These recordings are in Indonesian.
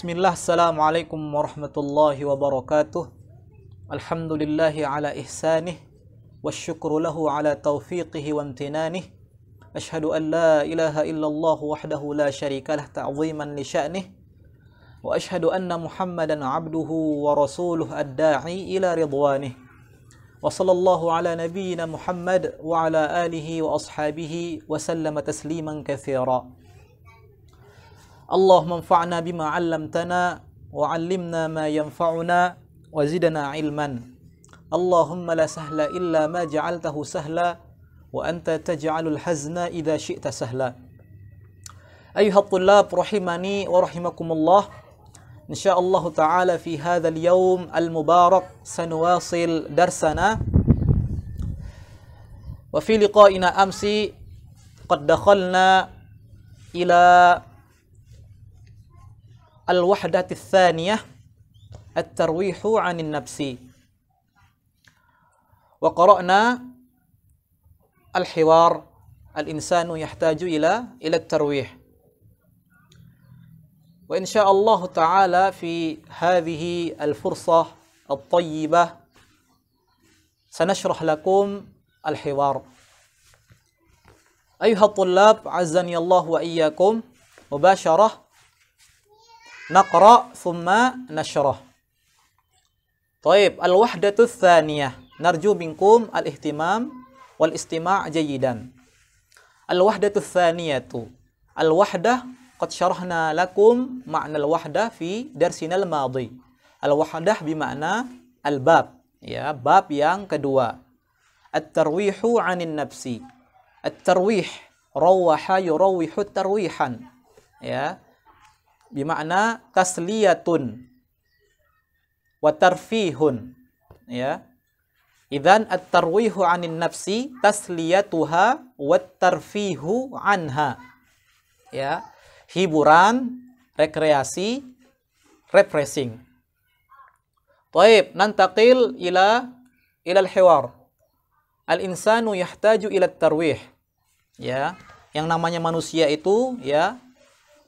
بسم الله السلام عليكم ورحمة الله وبركاته الحمد لله على إحسانه والشكر له على توفيقه وامتنانه أشهد أن لا إله إلا الله وحده لا شريك له تعظيما لشأنه وأشهد أن محمدا عبده ورسوله الداعي إلى رضوانه وصلى الله على نبينا محمد وعلى آله وأصحابه وسلم تسليما كثيرا اللهم انفعنا بما علمتنا وعلمنا ما ينفعنا وزدنا علما اللهم لا سهل إلا ما جعلته سهلا وأنت تجعل الحزن إذا شئت سهلا أيها الطلاب رحمني ورحمكم الله إن شاء الله تعالى في هذا اليوم المبارك سنواصل درسنا وفي لقائنا أمس قد دخلنا إلى الوحدة الثانية الترويح عن النفس وقرأنا الحوار الإنسان يحتاج إلى إلى الترويح وإن شاء الله تعالى في هذه الفرصة الطيبة سنشرح لكم الحوار أيها الطلاب عزني الله وإياكم مباشرة naqra summa nashrah. Taib, al-wahdatu tsaniyah. Narju minkum al-ihtimam wal istima' jayidan. Al-wahdatu tsaniyatu. Al-wahdah qad syarahna lakum makna al-wahdah fi darsina al Al-wahdah bima'na al-bab. Ya, bab yang kedua. At-tarwihu 'anil nafsi. At-tarwih rawaha yurawwihu tarwihan. Ya, bimana tasliyatun wa tarfihun ya idan at-tarwihu 'anin nafsi tasliyatuha wa tarfihu 'anha ya hiburan rekreasi refreshing طيب ننتقل الى الى الحوار الانسان يحتاج الى الترويح ya yang namanya manusia itu ya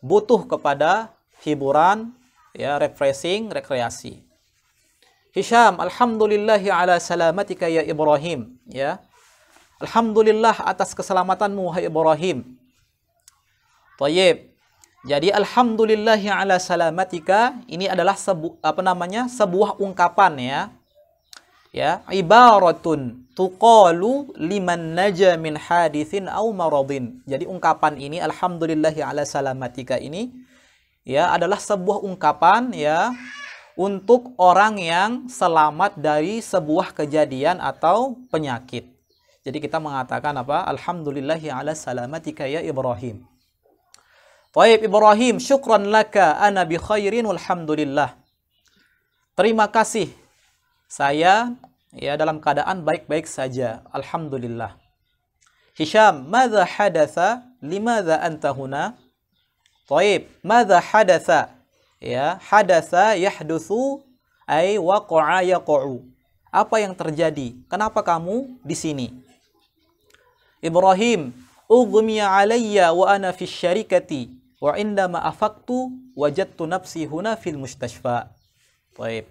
butuh kepada hiburan, ya refreshing, rekreasi. Hisham, alhamdulillahi ala salamatika ya Ibrahim, ya. Alhamdulillah atas keselamatanmu hai Ibrahim. Tayyib. Jadi alhamdulillahi ala salamatika ini adalah sebu apa namanya? sebuah ungkapan ya ya ibaratun tuqalu liman naja min hadithin au maradin. Jadi ungkapan ini alhamdulillahi ala salamatika ini ya adalah sebuah ungkapan ya untuk orang yang selamat dari sebuah kejadian atau penyakit. Jadi kita mengatakan apa? Alhamdulillahi ala salamatika ya Ibrahim. Taib Ibrahim, syukran laka ana bi khairin walhamdulillah. Terima kasih saya ya dalam keadaan baik-baik saja. Alhamdulillah. Hisham, mada hadatha? Limada anta huna?" Taib, mada hadatha? Ya, hadatha yahduthu ay waqa'a yaqa'u. Apa yang terjadi? Kenapa kamu di sini? Ibrahim, ugmiya 'alayya wa ana fi syarikati wa indama afaktu wajadtu nafsi huna fil mustashfa." Taib.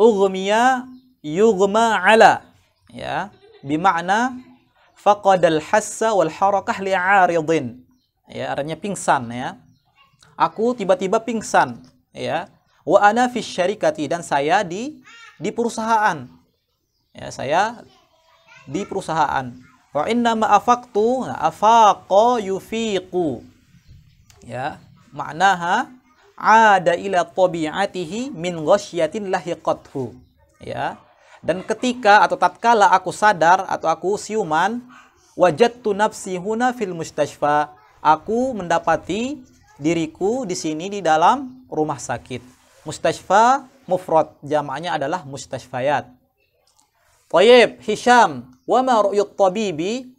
Ughmiya yughma ala ya bimakna faqadal hassa wal harakah li'aridin ya artinya pingsan ya aku tiba-tiba pingsan ya wa ana fi syarikati dan saya di di perusahaan ya saya di perusahaan wa inna ma afaqtu nah, afaqa yufiqu ya maknaha ada ila tabiatihi min ghasyatin lahiqathu ya dan ketika atau tatkala aku sadar atau aku siuman, wajat nafsi huna fil mustashfa. Aku mendapati diriku di sini di dalam rumah sakit. Mustashfa mufrad jamaknya adalah mustashfayat. Tayyib Hisham, wa ma ru'yut tabibi?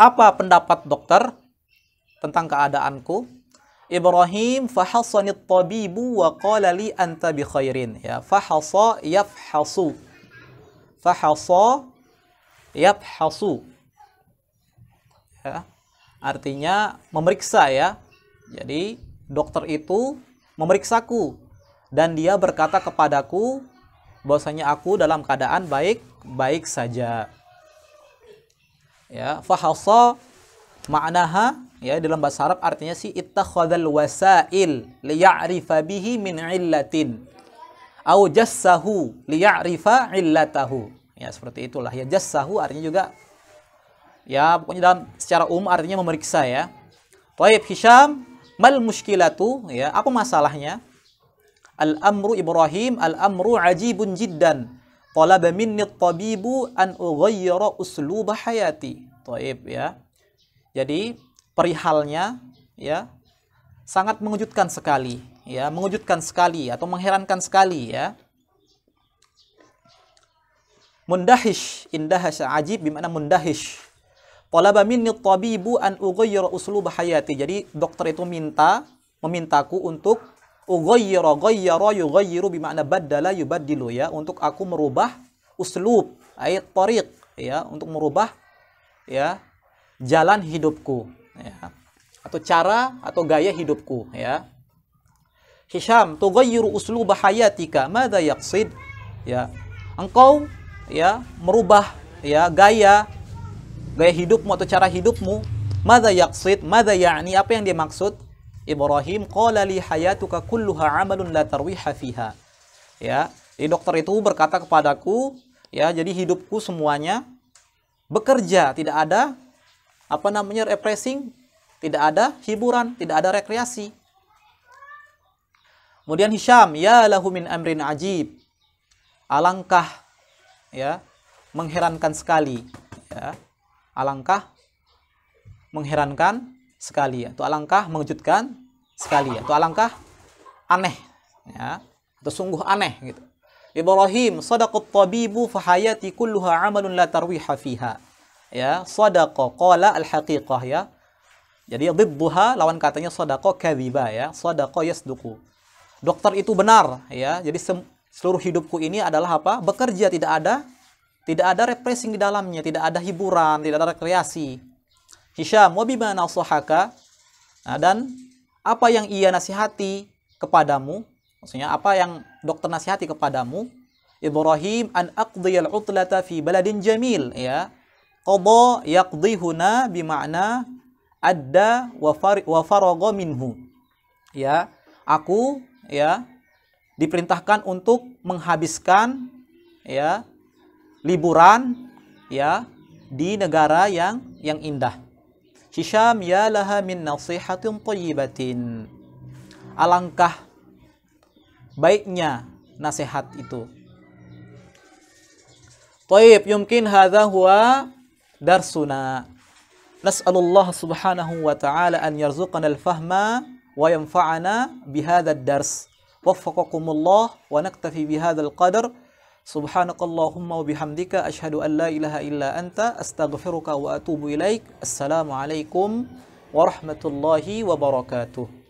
Apa pendapat dokter tentang keadaanku? Ibrahim fahasani tabibu wa qala li anta bi khairin ya fahasa yafhasu fahasa yafhasu ya artinya memeriksa ya jadi dokter itu memeriksaku dan dia berkata kepadaku bahwasanya aku dalam keadaan baik baik saja ya fahasa Ma'naha ya dalam bahasa Arab artinya si ittakhadhal wasail liya'rifa bihi min illatin au jassahu liya'rifa illatahu. Ya, seperti itulah ya. Jassahu artinya juga ya pokoknya dalam secara umum artinya memeriksa ya. Taib Hisham mal muskilatu ya, apa masalahnya? Al amru Ibrahim al amru ajibun jiddan. Talaba minni tabibu an ughayyira usluba hayati. Taib ya. Jadi perihalnya ya sangat mengejutkan sekali ya, mengejutkan sekali atau mengherankan sekali ya. Mundahish, indahash ajib bimana mundahish. Talaba minni tabibu an ughayyira uslub hayati. Jadi dokter itu minta memintaku untuk ughayyira ghayyara yughayyiru bima'na badala yubaddilu ya untuk aku merubah uslub ayat tariq ya untuk merubah ya jalan hidupku ya. atau cara atau gaya hidupku ya Hisham tughayyiru usluba hayatika madza yaqsid ya engkau ya merubah ya gaya gaya hidupmu atau cara hidupmu madza yaqsid madza ya'ni apa yang dia maksud Ibrahim qala li hayatuka kulluha amalun la tarwiha fiha ya jadi dokter itu berkata kepadaku ya jadi hidupku semuanya bekerja tidak ada apa namanya refreshing, tidak ada hiburan, tidak ada rekreasi. Kemudian Hisham, ya lahumin amrin ajib. Alangkah ya mengherankan sekali ya. Alangkah mengherankan sekali atau alangkah mengejutkan sekali atau alangkah aneh ya atau sungguh aneh gitu. Ibrahim sadaqat tabibu fahayati kulluha amalun la tarwiha fiha ya sodako kola al haqiqah ya jadi didduha lawan katanya sodako kadiba ya sodako yasduku dokter itu benar ya jadi seluruh hidupku ini adalah apa bekerja tidak ada tidak ada repressing di dalamnya tidak ada hiburan tidak ada rekreasi Hisham wabima nasahaka nah, dan apa yang ia nasihati kepadamu maksudnya apa yang dokter nasihati kepadamu Ibrahim an aqdiyal utlata fi baladin jamil ya qada yaqdi huna bima'na adda wa faragha minhu ya aku ya diperintahkan untuk menghabiskan ya liburan ya di negara yang yang indah Hisham ya laha min nasihatin thayyibatin alangkah baiknya nasihat itu Taib, mungkin hadha huwa درسنا نسأل الله سبحانه وتعالى أن يرزقنا الفهم وينفعنا بهذا الدرس وفقكم الله ونكتفي بهذا القدر سبحانك اللهم وبحمدك أشهد أن لا إله إلا أنت أستغفرك وأتوب إليك السلام عليكم ورحمة الله وبركاته